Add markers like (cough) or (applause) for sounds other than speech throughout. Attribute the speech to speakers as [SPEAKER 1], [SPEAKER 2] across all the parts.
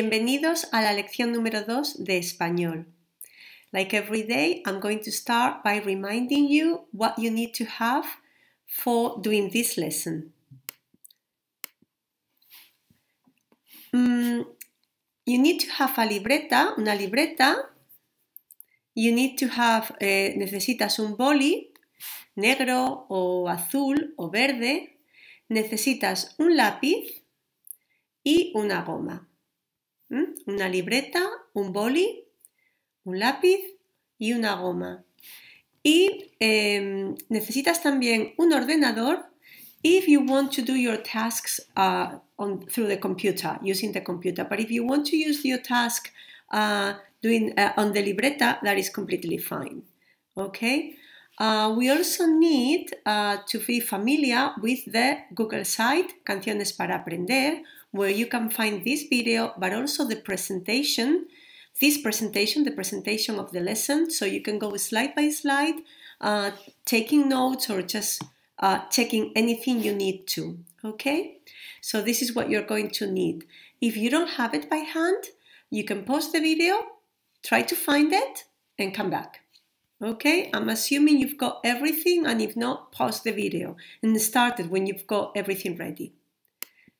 [SPEAKER 1] Bienvenidos a la lección número 2 de español. Like every day, I'm going to start by reminding you what you need to have for doing this lesson. Mm, you need to have a libreta, una libreta. You need to have, eh, necesitas un boli negro o azul o verde. Necesitas un lápiz y una goma. Una libreta, un boli, un lápiz y una goma. Y em, necesitas también un ordenador if you want to do your tasks uh, through the computer, using the computer. But if you want to use your task uh, uh, on the libreta, that is completely fine. Okay. we also need to be familiar with the Google site Canciones para Aprender where you can find this video, but also the presentation, this presentation, the presentation of the lesson, so you can go slide by slide, uh, taking notes or just uh, checking anything you need to, okay? So this is what you're going to need. If you don't have it by hand, you can pause the video, try to find it, and come back. Okay, I'm assuming you've got everything, and if not, pause the video and start it when you've got everything ready.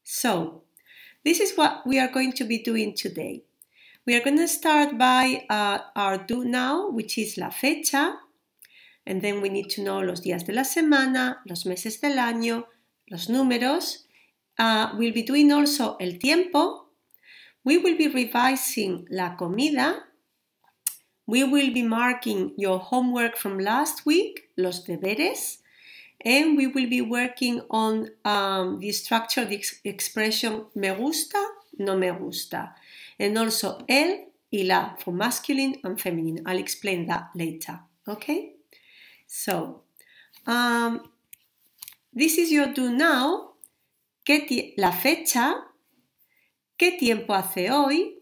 [SPEAKER 1] So, this is what we are going to be doing today. We are going to start by uh, our do now, which is la fecha, and then we need to know los días de la semana, los meses del año, los números. Uh, we'll be doing also el tiempo. We will be revising la comida. We will be marking your homework from last week, los deberes, and we will be working on um, the structure, the ex expression me gusta, no me gusta, and also el y la for masculine and feminine. I'll explain that later. Okay? So, um, this is your do now. ¿Qué la fecha? ¿Qué tiempo hace hoy?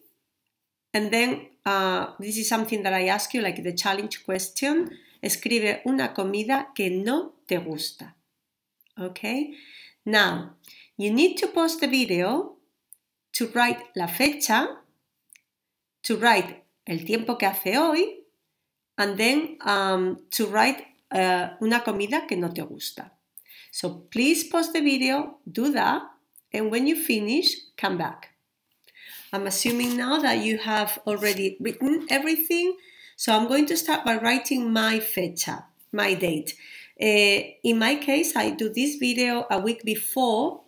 [SPEAKER 1] And then, uh, this is something that I ask you, like the challenge question. Escribe una comida que no te gusta. Okay? Now, you need to pause the video to write la fecha, to write el tiempo que hace hoy, and then um, to write uh, una comida que no te gusta. So please pause the video, do that, and when you finish, come back. I'm assuming now that you have already written everything, so I'm going to start by writing my fecha, my date. Uh, in my case, I do this video a week before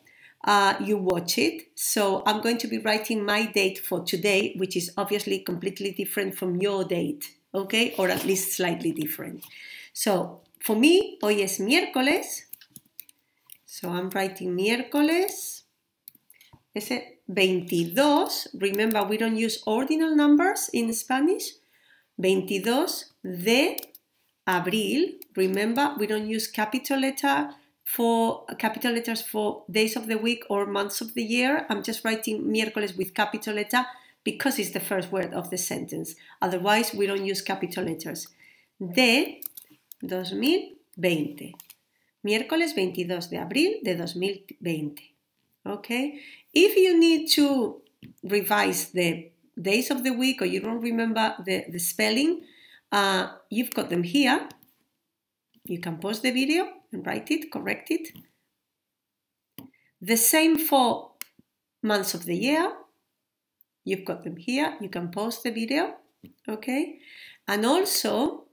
[SPEAKER 1] uh, you watch it. So I'm going to be writing my date for today, which is obviously completely different from your date, okay? Or at least slightly different. So for me, hoy es miércoles. So I'm writing miércoles. Is it 22. Remember, we don't use ordinal numbers in Spanish. 22 de abril, remember we don't use capital letter for capital letters for days of the week or months of the year. I'm just writing miércoles with capital letter because it's the first word of the sentence. Otherwise, we don't use capital letters. De 2020. Miércoles 22 de abril de 2020. Okay? If you need to revise the days of the week or you don't remember the, the spelling, uh, you've got them here. You can pause the video and write it, correct it. The same for months of the year. You've got them here. You can pause the video. Okay. And also,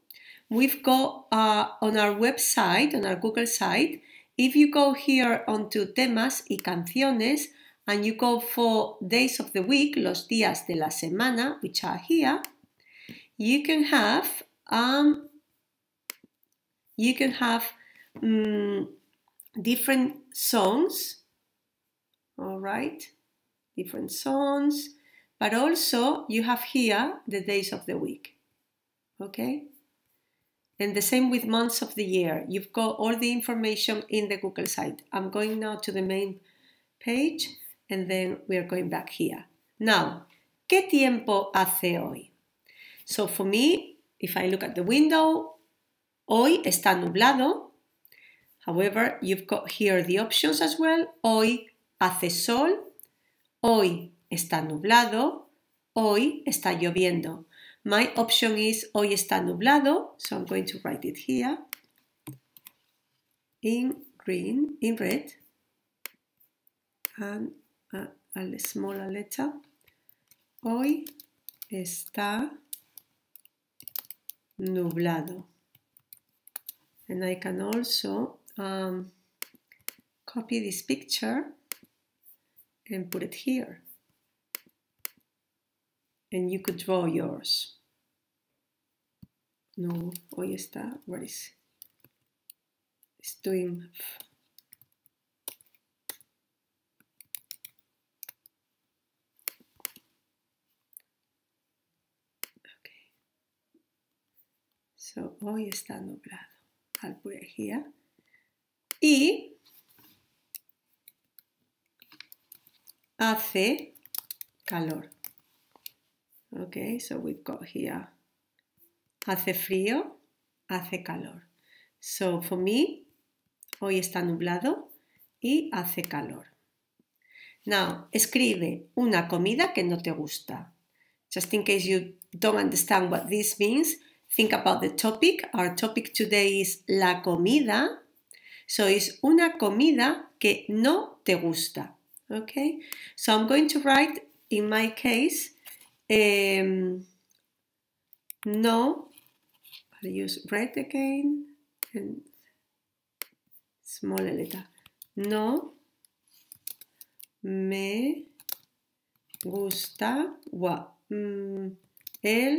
[SPEAKER 1] we've got uh, on our website, on our Google site, if you go here onto temas y canciones and you go for days of the week, los días de la semana, which are here, you can have um, you can have um, different songs all right different songs but also you have here the days of the week okay and the same with months of the year you've got all the information in the google site i'm going now to the main page and then we are going back here now qué tiempo hace hoy So for me, if I look at the window, hoy está nublado. However, you've got here the options as well. Hoy hace sol, hoy está nublado, hoy está lloviendo. My option is hoy está nublado, so I'm going to write it here in green, in red, and a, smaller letter. Hoy está nublado. And I can also um, copy this picture and put it here. And you could draw yours. No, hoy está, what is, it's doing So, hoy está nublado. I'll put it Y hace calor. Okay, so we've got here hace frío, hace calor. So for me, hoy está nublado y hace calor. Now, escribe una comida que no te gusta. Just in case you don't understand what this means, think about the topic. Our topic today is la comida. So it's una comida que no te gusta. Okay? So I'm going to write, in my case, em, no, I'll use red again, and smaller letter. No me gusta, mm, el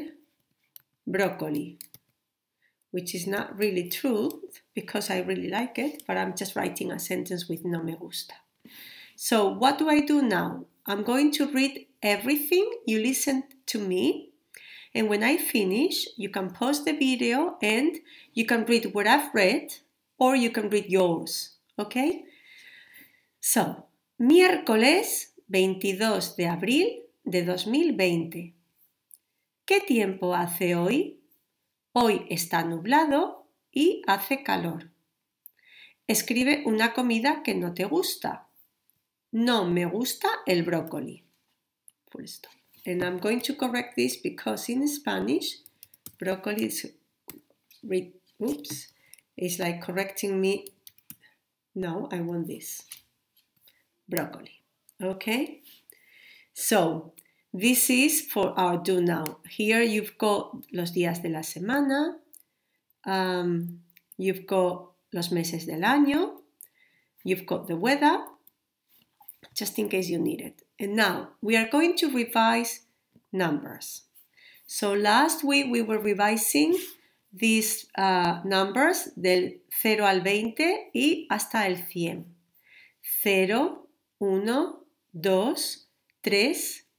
[SPEAKER 1] broccoli, which is not really true because I really like it, but I'm just writing a sentence with no me gusta. So what do I do now? I'm going to read everything you listened to me. And when I finish, you can pause the video and you can read what I've read or you can read yours. Okay? So, miércoles 22 de abril de 2020. ¿Qué tiempo hace hoy? Hoy está nublado y hace calor. Escribe una comida que no te gusta. No me gusta el brócoli. And I'm going to correct this because in Spanish, brócoli is, like correcting me. No, I want this. Broccoli. Okay? So, This is for our do now. Here you've got los días de la semana, um, you've got los meses del año, you've got the weather, just in case you need it. And now we are going to revise numbers. So last week we were revising these uh, numbers del 0 al 20 y hasta el 100. 0, 1, 2, 3,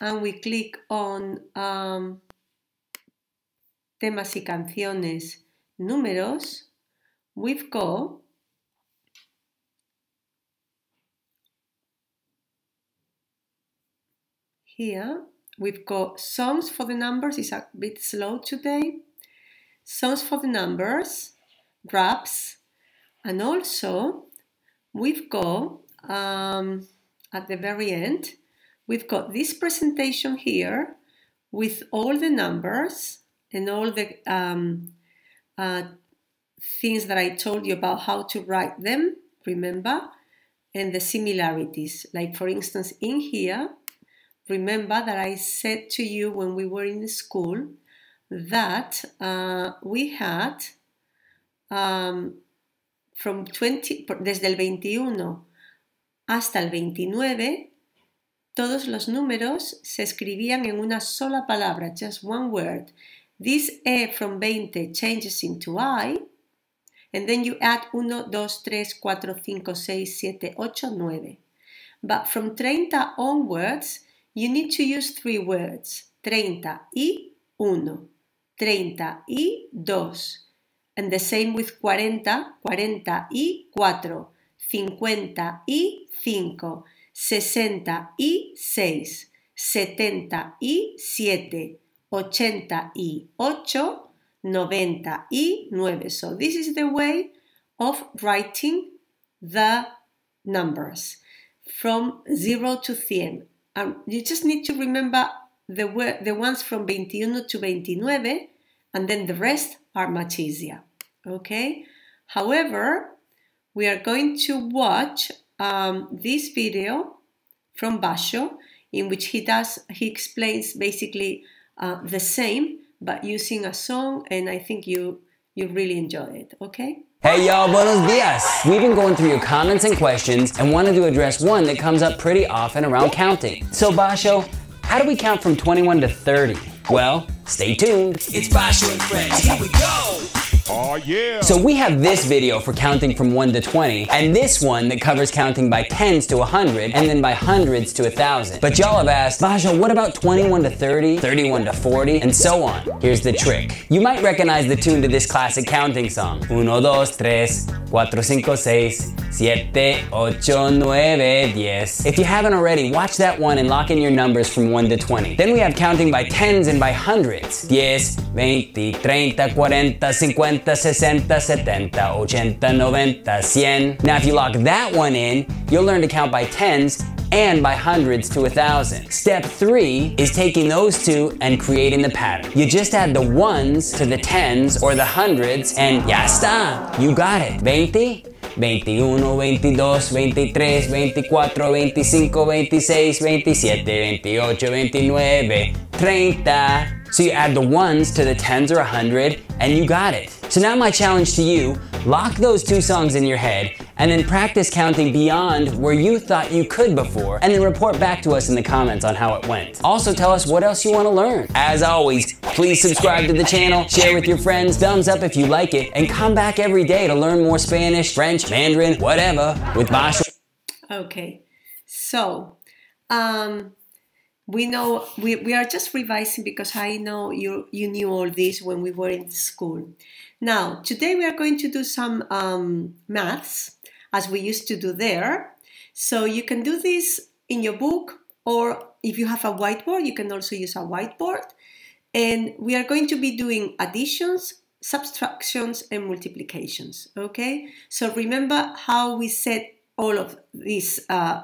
[SPEAKER 1] and we click on um, temas y canciones números, we've got here we've got songs for the numbers, it's a bit slow today, songs for the numbers, raps, and also we've got um, at the very end we've got this presentation here with all the numbers and all the um, uh, things that I told you about how to write them, remember, and the similarities. Like for instance, in here, remember that I said to you when we were in school that uh, we had um, from 20, desde el 21 hasta el 29, Todos los números se escribían en una sola palabra, just one word. This E from 20 changes into I, and then you add 1, 2, 3, 4, 5, 6, 7, 8, 9. But from 30 onwards, you need to use three words, 30 y 1, 30 y 2, and the same with 40, 40 y 4, 50 y 5. Sixty and seis, setenta y siete, ochenta and ocho, So this is the way of writing the numbers from 0 to 100. And um, you just need to remember the, the ones from 21 to 29 and then the rest are much easier. Okay? However, we are going to watch um, this video from Basho in which he does he explains basically uh, the same but using a song and I think you you really enjoy it okay
[SPEAKER 2] Hey y'all, buenos dias! We've been going through your comments and questions and wanted to address one that comes up pretty often around counting. So Basho, how do we count from 21 to 30? Well, stay tuned. It's Basho
[SPEAKER 1] and Friends. Here we go!
[SPEAKER 2] Oh, yeah. So we have this video for counting from 1 to 20, and this one that covers counting by 10s to 100, and then by hundreds to 1,000. But y'all have asked, Vaja, what about 21 to 30, 31 to 40, and so on? Here's the trick. You might recognize the tune to this classic counting song. Uno, dos, tres, cuatro, cinco, seis, siete, ocho, nueve, diez. If you haven't already, watch that one and lock in your numbers from 1 to 20. Then we have counting by 10s and by hundreds. Diez, veinte, treinta, cuarenta, cincuenta, 50, 60, 70, 80, 90, 100. Now if you lock that one in, you'll learn to count by tens and by hundreds to a thousand. Step three is taking those two and creating the pattern. You just add the ones to the tens or the hundreds and ya está, you got it. 20, 21, 22, 23, 24, 25, 26, 27, 28, 29, 30. So you add the ones to the tens or a hundred and you got it. So now my challenge to you, lock those two songs in your head and then practice counting beyond where you thought you could before and then report back to us in the comments on how it went. Also tell us what else you want to learn. As always, please subscribe to the channel, share with your friends, thumbs up if you like it, and come back every day to learn more Spanish, French, Mandarin, whatever with Basho.
[SPEAKER 1] Okay, so um, we know we, we are just revising because I know you you knew all this when we were in school. Now, today we are going to do some um, maths as we used to do there. So you can do this in your book or if you have a whiteboard, you can also use a whiteboard. And we are going to be doing additions, subtractions, and multiplications, okay? So remember how we said all of these uh,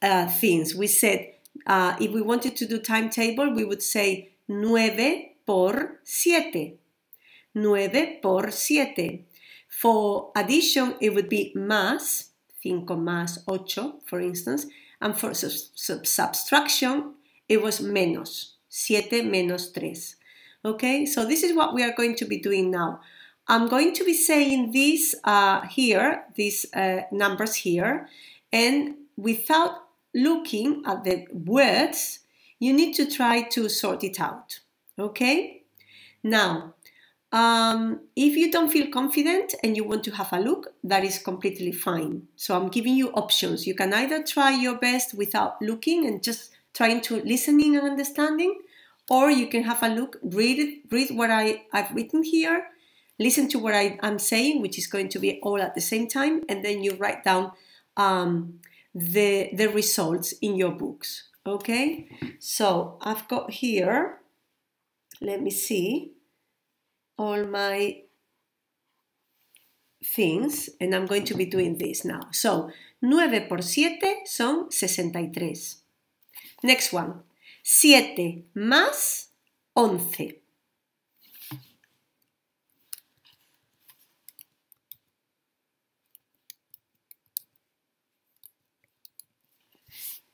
[SPEAKER 1] uh, things. We said uh, if we wanted to do timetable, we would say nueve por siete, 9 por 7. For addition, it would be más, 5 más 8, for instance, and for sub sub subtraction, it was menos, 7 menos 3. Okay, so this is what we are going to be doing now. I'm going to be saying these uh, here, these uh, numbers here, and without looking at the words, you need to try to sort it out. Okay? Now, um, if you don't feel confident and you want to have a look, that is completely fine. So I'm giving you options. You can either try your best without looking and just trying to listening and understanding, or you can have a look, read it, read what I, I've written here, listen to what I, am saying, which is going to be all at the same time, and then you write down um, the the results in your books. Okay, so I've got here. Let me see. all my things and I'm going to be doing this now. So, 9 por 7 son 63. Next one. 7 más 11.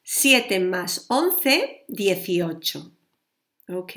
[SPEAKER 1] 7 más once, dieciocho. ¿Ok?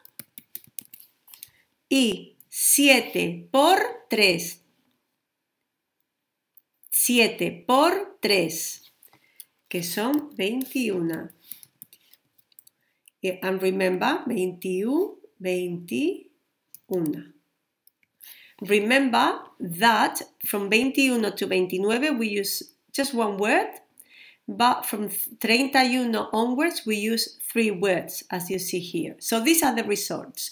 [SPEAKER 1] y 7 por 3. 7 por 3, que son 21. And remember, 21, 21. Remember that from 21 to 29 we use just one word, but from 31 onwards we use three words, as you see here. So these are the results.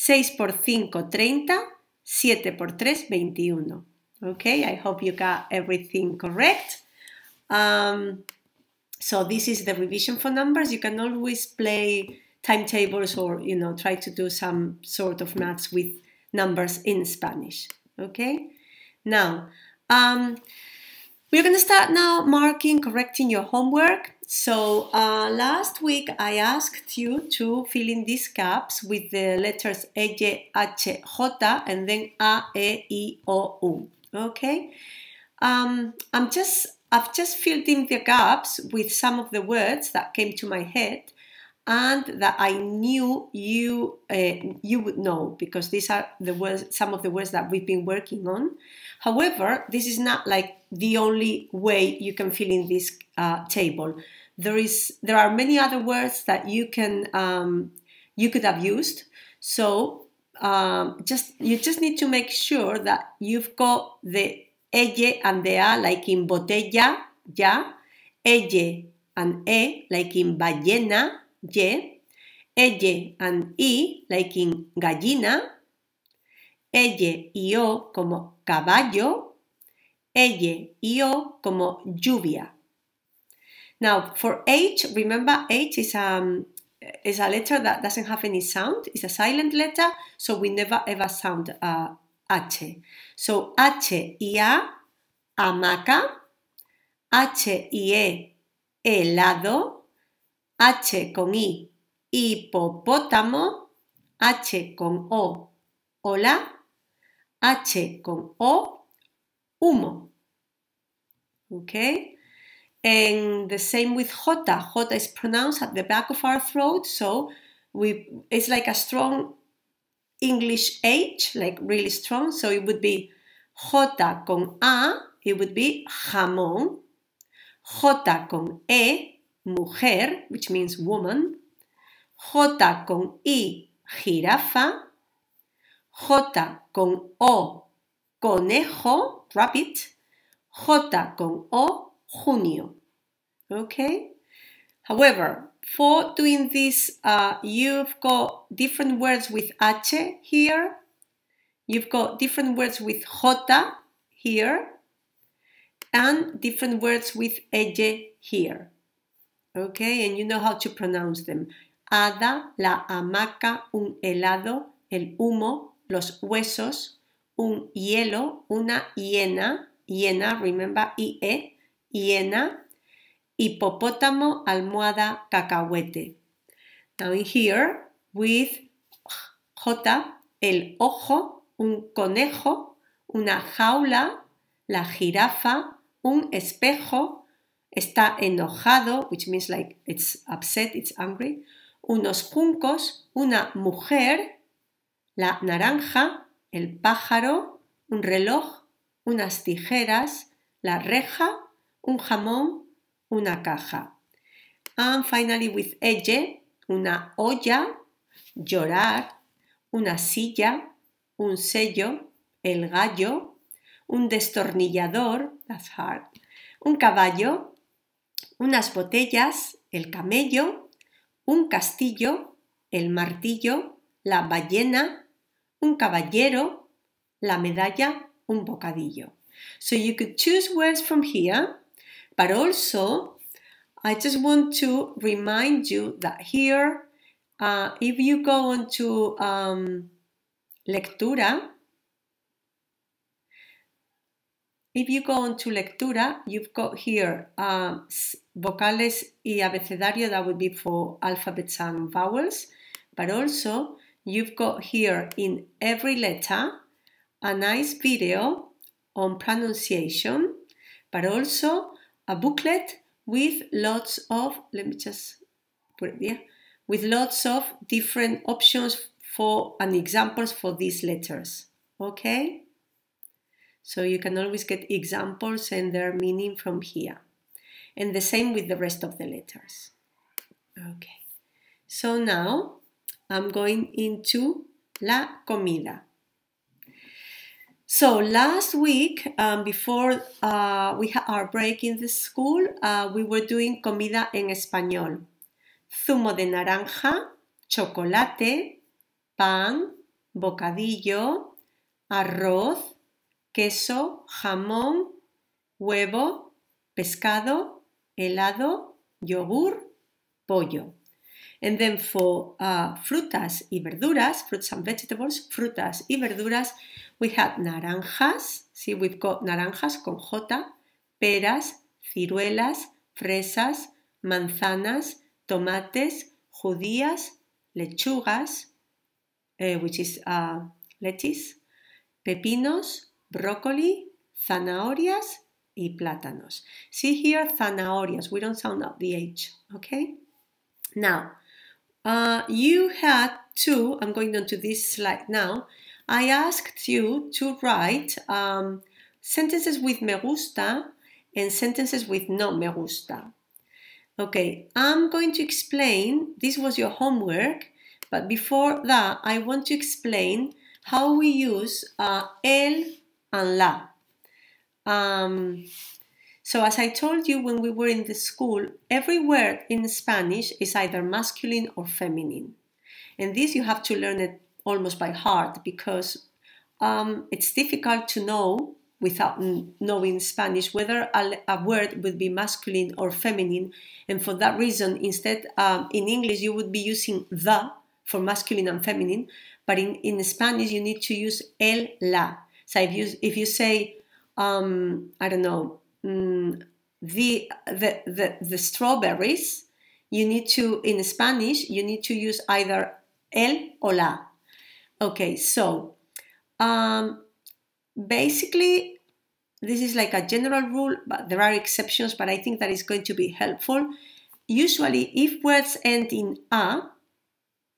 [SPEAKER 1] 6 por 5, 30. 7 por 3, 21. Okay, I hope you got everything correct. Um, so this is the revision for numbers. You can always play timetables or, you know, try to do some sort of maths with numbers in Spanish. Okay, now, um, we're going to start now marking, correcting your homework. So uh, last week I asked you to fill in these gaps with the letters E, J, H, J, and then A, E, I, O, U. Okay? Um, I'm just, I've just filled in the gaps with some of the words that came to my head and that I knew you uh, you would know because these are the words some of the words that we've been working on. However, this is not like the only way you can fill in this uh, table. There is there are many other words that you can um, you could have used. So um, just you just need to make sure that you've got the elle and the a like in botella, ya, elle and e like in ballena, ye, elle and i, like in gallina, elle y o como caballo, elle y o como lluvia. Now, for H, remember H is a um, is a letter that doesn't have any sound. It's a silent letter, so we never ever sound uh, H. So H y A, hamaca. H y E, helado. H con I, hipopótamo, H con O, hola, H con O, humo. Okay? And the same with J. J is pronounced at the back of our throat, so we it's like a strong English H, like really strong. So it would be J con A, it would be jamón. J con E, mujer, which means woman, J con I, jirafa, J con O, conejo, rabbit, J con O, junio. Okay? However, for doing this, uh, you've got different words with H here, you've got different words with J here, and different words with Eje here. Okay, and you know how to pronounce them. Hada, la hamaca, un helado, el humo, los huesos, un hielo, una hiena, hiena, remember, IE, hiena, hipopótamo, almohada, cacahuete. Now in here, with J, el ojo, un conejo, una jaula, la jirafa, un espejo, está enojado, which means like it's upset, it's angry, unos juncos, una mujer, la naranja, el pájaro, un reloj, unas tijeras, la reja, un jamón, una caja. And finally with elle, una olla, llorar, una silla, un sello, el gallo, un destornillador, that's hard, un caballo, unas botellas, el camello, un castillo, el martillo, la ballena, un caballero, la medalla, un bocadillo. So you could choose words from here, but also I just want to remind you that here, uh, if you go on to um, lectura, If you go on to lectura, you've got here uh, vocales y abecedario, that would be for alphabets and vowels, but also you've got here in every letter a nice video on pronunciation, but also a booklet with lots of, let me just put it there, with lots of different options for and examples for these letters. Okay? So you can always get examples and their meaning from here. And the same with the rest of the letters. Okay. So now I'm going into la comida. So last week, um, before uh, we had our break in the school, uh, we were doing comida en español. Zumo de naranja, chocolate, pan, bocadillo, arroz, queso, jamón, huevo, pescado, helado, yogur, pollo. And then for uh, frutas y verduras, fruits and vegetables, frutas y verduras, we have naranjas, see, we've got naranjas con jota, peras, ciruelas, fresas, manzanas, tomates, judías, lechugas, eh, which is uh, lettuce, pepinos, broccoli, zanahorias, y plátanos. See here, zanahorias. We don't sound out the H, okay? Now, uh, you had to, I'm going on to this slide now, I asked you to write um, sentences with me gusta and sentences with no me gusta. Okay, I'm going to explain, this was your homework, but before that, I want to explain how we use uh, el and la. Um, so, as I told you when we were in the school, every word in Spanish is either masculine or feminine. And this you have to learn it almost by heart because um, it's difficult to know without knowing Spanish whether a, a, word would be masculine or feminine. And for that reason, instead, um, in English, you would be using the for masculine and feminine, but in, in Spanish, you need to use el, la. So if you if you say um, I don't know mm, the, the the the strawberries, you need to in Spanish you need to use either el or la. Okay, so um, basically this is like a general rule, but there are exceptions, but I think that is going to be helpful. Usually, if words end in a,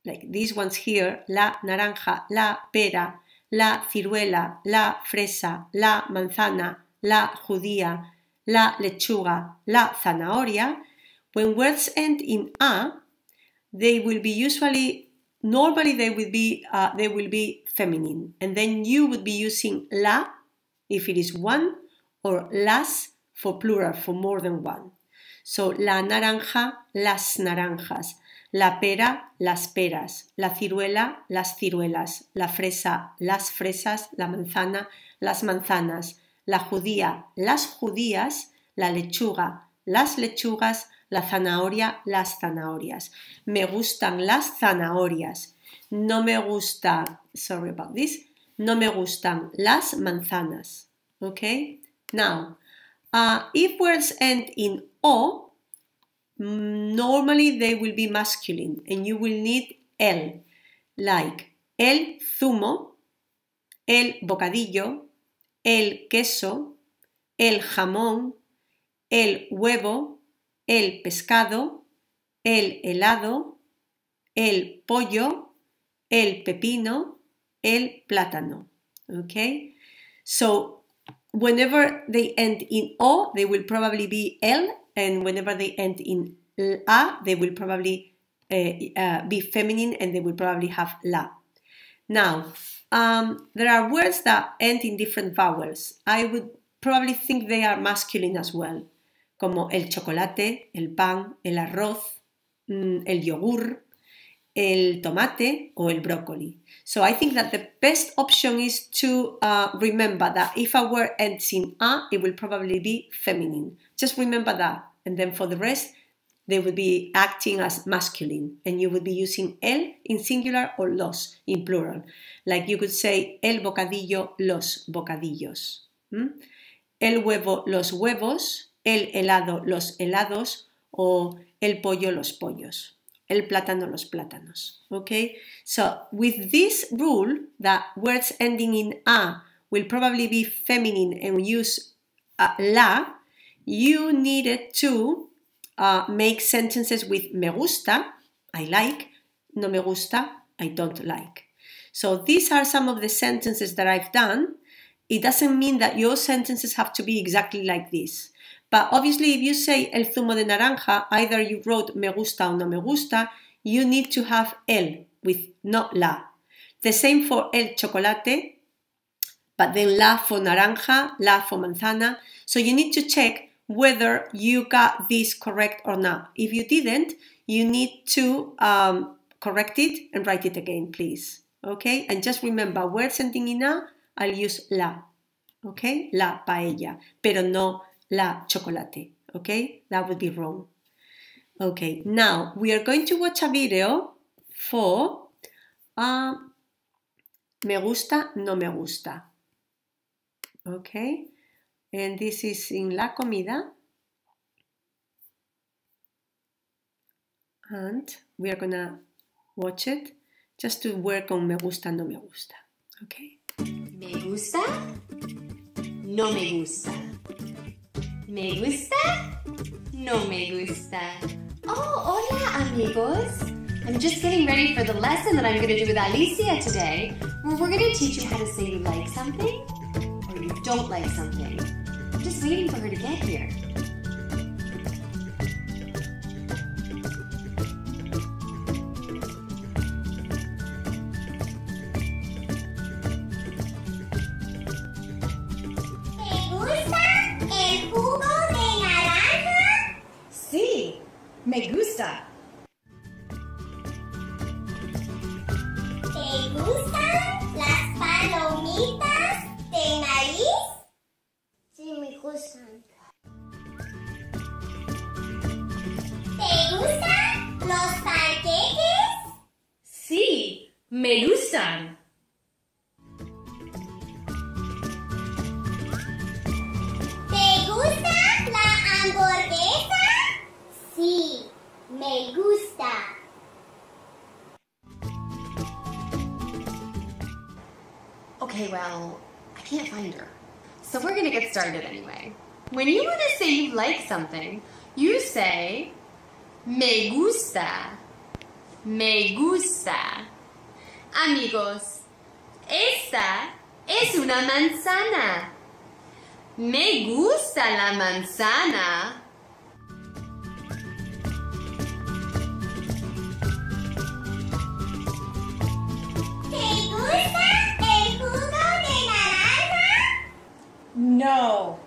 [SPEAKER 1] like these ones here, la naranja, la pera, la ciruela, la fresa, la manzana, la judía, la lechuga, la zanahoria, when words end in a, they will be usually normally they will be uh, they will be feminine, and then you would be using la if it is one or las for plural for more than one. So la naranja, las naranjas, la pera, las peras, la ciruela, las ciruelas, la fresa, las fresas, la manzana, las manzanas, la judía, las judías, la lechuga, las lechugas, la zanahoria, las zanahorias. Me gustan las zanahorias. No me gusta, sorry about this, no me gustan las manzanas. Okay? Now, uh, if words end in o, Normally they will be masculine and you will need el, like el zumo, el bocadillo, el queso, el jamón, el huevo, el pescado, el helado, el pollo, el pepino, el plátano. Okay? So whenever they end in o, they will probably be el and whenever they end in la, they will probably uh, uh, be feminine and they will probably have la. Now, um, there are words that end in different vowels. I would probably think they are masculine as well, como el chocolate, el pan, el arroz, mm, el yogur, el tomate o el brócoli. So I think that the best option is to uh, remember that if I word ends in a, it will probably be feminine. Just remember that. And then for the rest, they would be acting as masculine and you would be using el in singular or los in plural. Like you could say el bocadillo, los bocadillos. Hmm? El huevo, los huevos. El helado, los helados. O el pollo, los pollos el plátano, los plátanos. Okay? So with this rule that words ending in a will probably be feminine and use uh, la, you needed to uh, make sentences with me gusta, I like, no me gusta, I don't like. So these are some of the sentences that I've done. It doesn't mean that your sentences have to be exactly like this. But obviously, if you say el zumo de naranja, either you wrote me gusta or no me gusta, you need to have el with not la. The same for el chocolate, but then la for naranja, la for manzana. So you need to check whether you got this correct or not. If you didn't, you need to um, correct it and write it again, please. Okay? And just remember, we're sending in a, I'll use la. Okay? La paella. Pero no la chocolate. Okay, that would be wrong. Okay, now we are going to watch a video for um, me gusta, no me gusta. Okay, and this is in la comida. And we are gonna watch it just to work on me gusta, no me gusta. Okay? Me gusta, no me gusta. ¿Me gusta?
[SPEAKER 2] No me gusta. Oh, hola amigos. I'm just getting ready for the lesson that I'm going to do with Alicia today, where we're going to teach you how to say you like something or you don't like something. I'm just waiting for her to get here. like something, you say, me gusta, me gusta. Amigos, esta es una manzana. Me gusta la manzana. ¿Te gusta el jugo de
[SPEAKER 1] naranja? No.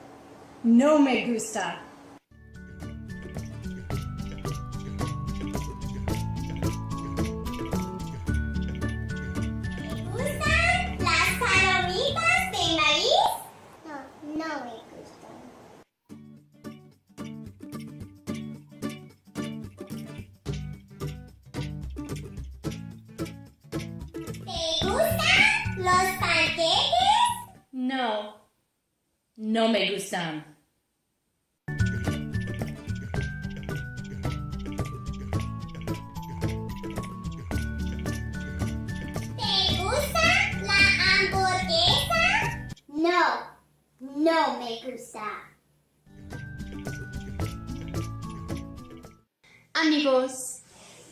[SPEAKER 1] No me gusta. ¿Te gustan
[SPEAKER 2] las palomitas de maíz? No, no me gustan. ¿Te gustan los panqueques? No, no me gustan.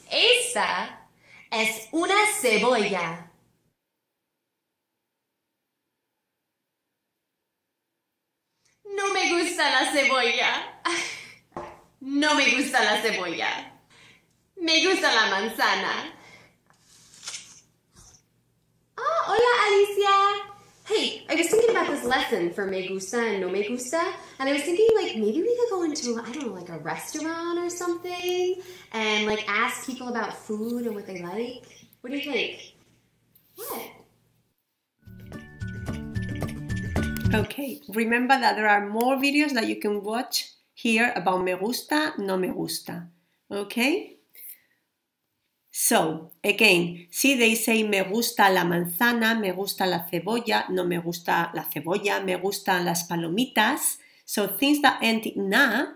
[SPEAKER 2] esa es una cebolla. No me gusta la cebolla. (laughs) No me gusta la cebolla. Me gusta la manzana. Ah, hola Alicia. Hey, I was thinking about this lesson for me gusta and no me gusta, and I was thinking like maybe we could go into I don't know like a restaurant or something and like ask people about food and what they like.
[SPEAKER 1] What do you think? What? Okay, remember that there are more videos that you can watch here about me gusta, no me gusta. Okay? So, again, si they say me gusta la manzana, me gusta la cebolla, no me gusta la cebolla, me gustan las palomitas. So things that end in na,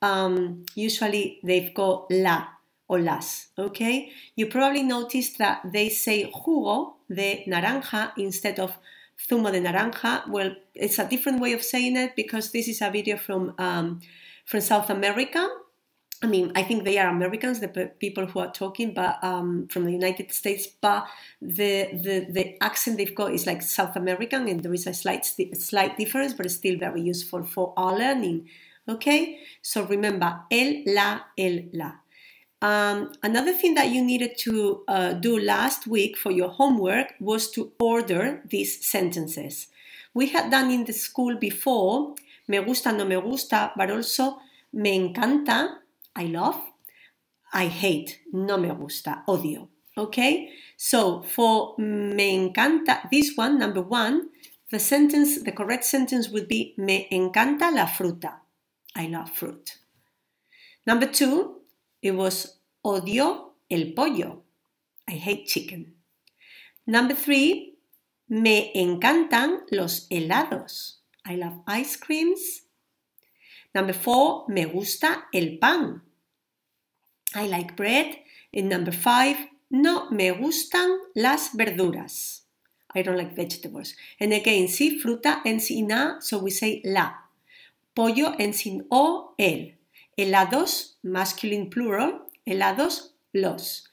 [SPEAKER 1] um, usually they've got la or las, okay? You probably noticed that they say jugo de naranja instead of zumo de naranja. Well, it's a different way of saying it because this is a video from, um, from South America I mean, I think they are Americans, the people who are talking, but um, from the United States. But the, the the accent they've got is like South American, and there is a slight slight difference, but it's still very useful for our learning. Okay, so remember el la el la. Um, another thing that you needed to uh, do last week for your homework was to order these sentences. We had done in the school before me gusta, no me gusta, but also me encanta, I love, I hate, no me gusta, odio. Okay, so for me encanta, this one, number one, the sentence, the correct sentence would be me encanta la fruta. I love fruit. Number two, it was odio el pollo. I hate chicken. Number three, me encantan los helados. I love ice creams. Number four, me gusta el pan. I like bread. In number five, no me gustan las verduras. I don't like vegetables. And again, si fruta ends in a, so we say la. Pollo ends in o, el. Helados, masculine plural, helados, los.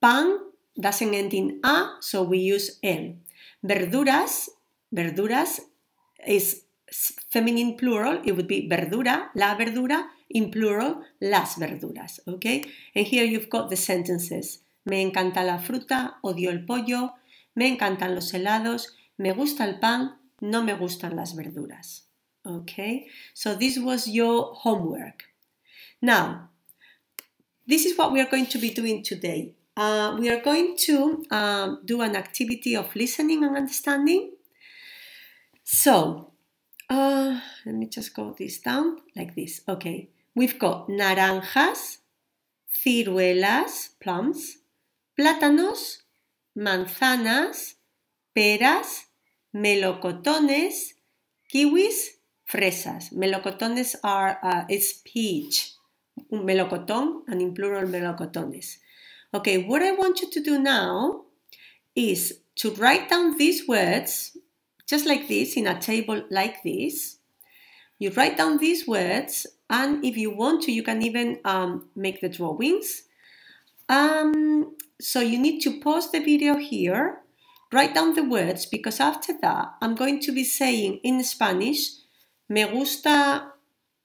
[SPEAKER 1] Pan doesn't end in a, so we use el. Verduras, verduras is feminine plural, it would be verdura, la verdura, in plural, las verduras, okay? And here you've got the sentences. Me encanta la fruta, odio el pollo, me encantan los helados, me gusta el pan, no me gustan las verduras. Okay? So this was your homework. Now, this is what we are going to be doing today. Uh, we are going to uh, do an activity of listening and understanding. So, uh, let me just go this down like this. Okay. We've got naranjas, ciruelas, plums, plátanos, manzanas, peras, melocotones, kiwis, fresas. Melocotones are, uh, it's peach. Un melocotón, and in plural, melocotones. Okay, what I want you to do now is to write down these words, just like this, in a table like this. You write down these words, and if you want to, you can even um, make the drawings. Um, so you need to pause the video here, write down the words, because after that, I'm going to be saying in Spanish, me gusta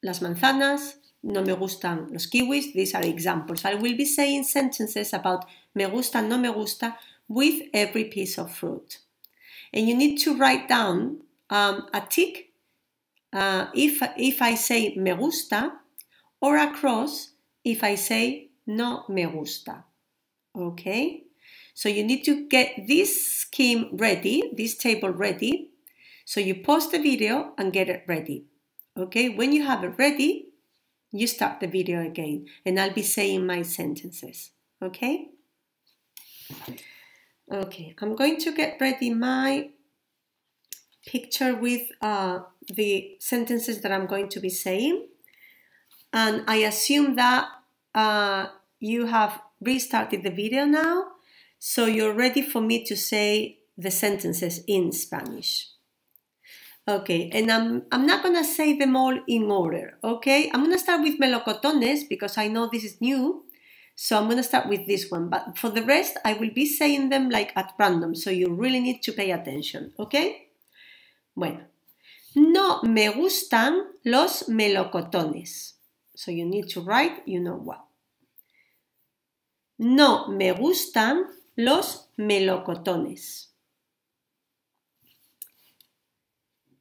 [SPEAKER 1] las manzanas, no me gustan los kiwis, these are examples. I will be saying sentences about me gusta, no me gusta, with every piece of fruit. And you need to write down um, a tick uh, if, if I say me gusta, or across if I say no me gusta. Okay? So you need to get this scheme ready, this table ready. So you pause the video and get it ready. Okay? When you have it ready, you start the video again and I'll be saying my sentences. Okay? Okay, I'm going to get ready my picture with uh, the sentences that I'm going to be saying. And I assume that uh, you have restarted the video now, so you're ready for me to say the sentences in Spanish. Okay, and I'm, I'm not gonna say them all in order, okay? I'm gonna start with melocotones because I know this is new, so I'm gonna start with this one, but for the rest, I will be saying them like at random, so you really need to pay attention, okay? Bueno, No me gustan los melocotones. So you need to write, you know what. No me gustan los melocotones.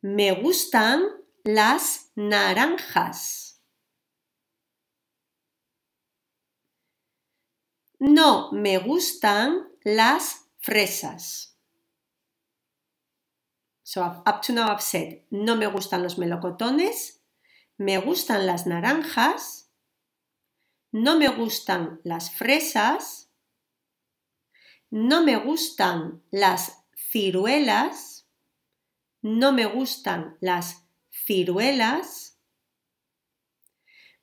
[SPEAKER 1] Me gustan las naranjas. No me gustan las fresas. So up to now I've said, no me gustan los melocotones, me gustan las naranjas, no me gustan las fresas, no me gustan las ciruelas, no me gustan las ciruelas,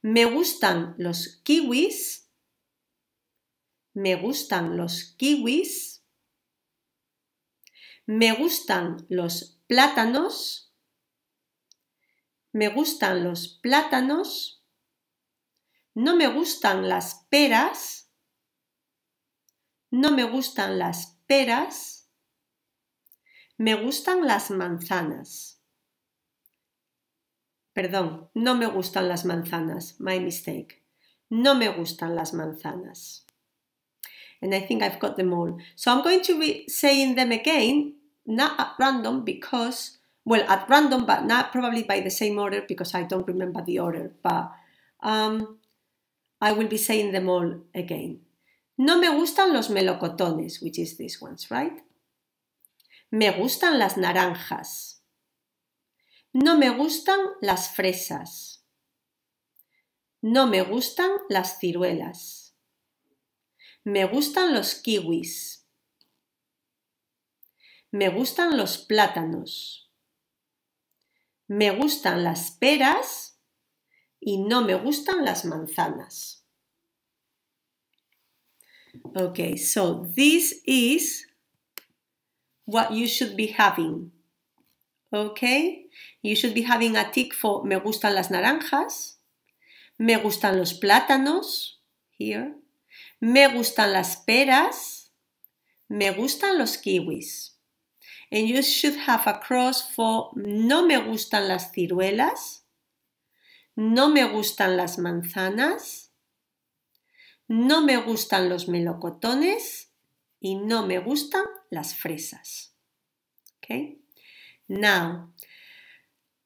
[SPEAKER 1] me gustan los kiwis, me gustan los kiwis, me gustan los plátanos. Me gustan los plátanos. No me gustan las peras. No me gustan las peras. Me gustan las manzanas. Perdón, no me gustan las manzanas. My mistake. No me gustan las manzanas. And I think I've got them all. So I'm going to be saying them again not at random because, well, at random, but not probably by the same order because I don't remember the order, but um, I will be saying them all again. No me gustan los melocotones, which is these ones, right? Me gustan las naranjas. No me gustan las fresas. No me gustan las ciruelas. Me gustan los kiwis. Me gustan los plátanos. Me gustan las peras y no me gustan las manzanas. Ok, so this is what you should be having. Ok, You should be having a tick for me gustan las naranjas, me gustan los plátanos, here, me gustan las peras, me gustan los kiwis. And you should have a cross for no me gustan las ciruelas, no me gustan las manzanas, no me gustan los melocotones y no me gustan las fresas. Okay? Now,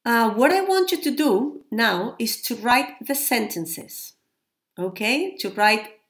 [SPEAKER 1] uh, what I want you to do now is to write the sentences. Okay? To write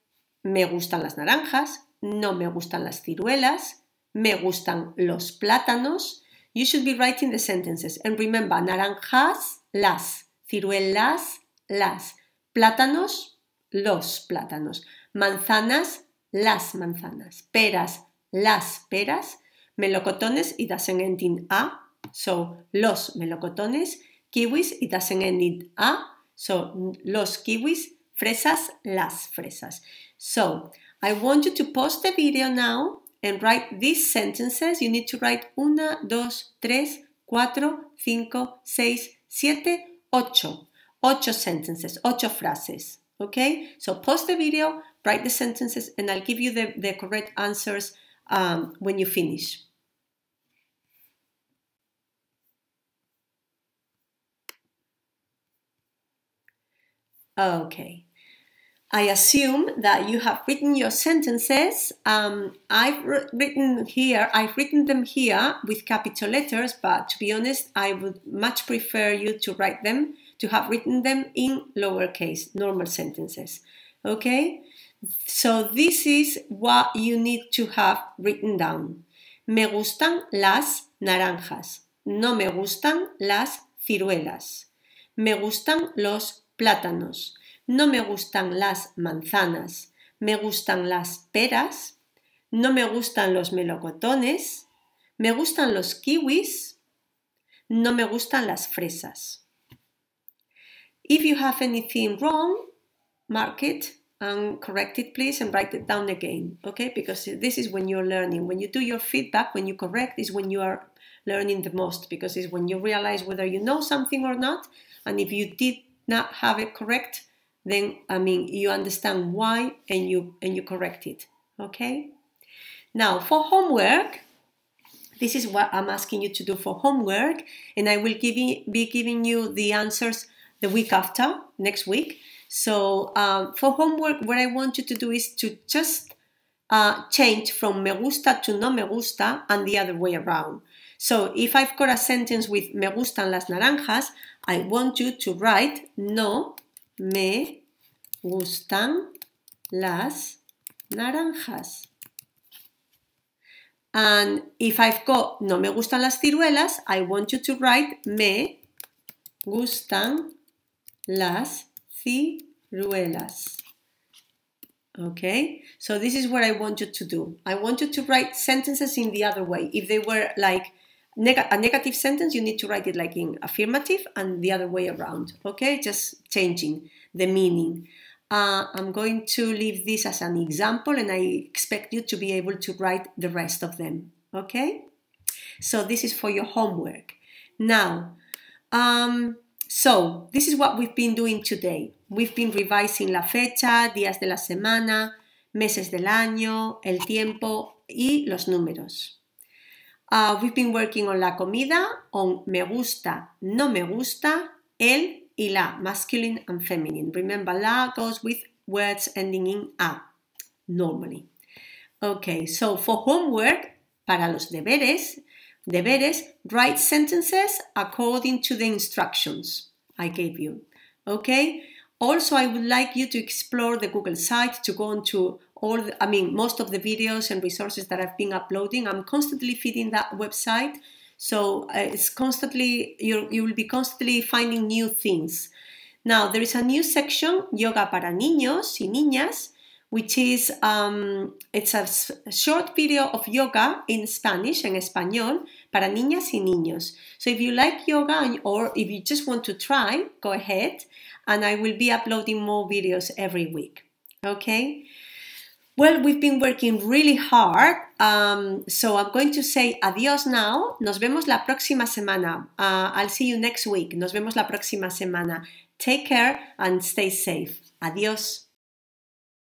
[SPEAKER 1] me gustan las naranjas, no me gustan las ciruelas, me gustan los plátanos. You should be writing the sentences. And remember, naranjas, las. Ciruelas, las. Plátanos, los plátanos. Manzanas, las manzanas. Peras, las peras. Melocotones, it doesn't end in a. So, los melocotones. Kiwis, it doesn't end in a. So, los kiwis. Fresas, las fresas. So, I want you to post the video now and write these sentences, you need to write una, dos, tres, cuatro, cinco, seis, siete, ocho. Ocho sentences, ocho frases. Okay? So pause the video, write the sentences, and I'll give you the, the correct answers um, when you finish. Okay. I assume that you have written your sentences. Um, I've written here, I've written them here with capital letters, but to be honest, I would much prefer you to write them, to have written them in lowercase, normal sentences. Okay? So this is what you need to have written down. Me gustan las naranjas. No me gustan las ciruelas. Me gustan los plátanos no me gustan las manzanas, me gustan las peras, no me gustan los melocotones, me gustan los kiwis, no me gustan las fresas. If you have anything wrong, mark it and correct it, please, and write it down again, okay? Because this is when you're learning. When you do your feedback, when you correct, is when you are learning the most, because it's when you realize whether you know something or not, and if you did not have it correct, then I mean you understand why and you and you correct it. Okay? Now for homework, this is what I'm asking you to do for homework, and I will give you, be giving you the answers the week after, next week. So um, for homework, what I want you to do is to just uh, change from me gusta to no me gusta and the other way around. So if I've got a sentence with me gustan las naranjas, I want you to write no me gustan las naranjas. And if I've got no me gustan las ciruelas, I want you to write me gustan las ciruelas. Okay, so this is what I want you to do. I want you to write sentences in the other way. If they were like, neg a negative sentence, you need to write it like in affirmative and the other way around, okay? Just changing the meaning. Uh, I'm going to leave this as an example and I expect you to be able to write the rest of them, okay? So this is for your homework. Now, um, so this is what we've been doing today. We've been revising la fecha, días de la semana, meses del año, el tiempo y los números. Uh, we've been working on la comida, on me gusta, no me gusta, el y la, masculine and feminine. Remember, la goes with words ending in a, normally. Okay, so for homework, para los deberes, deberes, write sentences according to the instructions I gave you. Okay, also I would like you to explore the Google site to go to all the, i mean most of the videos and resources that i've been uploading i'm constantly feeding that website so uh, it's constantly you you will be constantly finding new things now there is a new section yoga para niños y niñas which is um, it's a short video of yoga in Spanish and español para niñas y niños. So if you like yoga or if you just want to try, go ahead, and I will be uploading more videos every week. Okay. Well, we've been working really hard, um, so I'm going to say adiós now. Nos vemos la próxima semana. Uh, I'll see you next week. Nos vemos la próxima semana. Take care and stay safe. Adiós.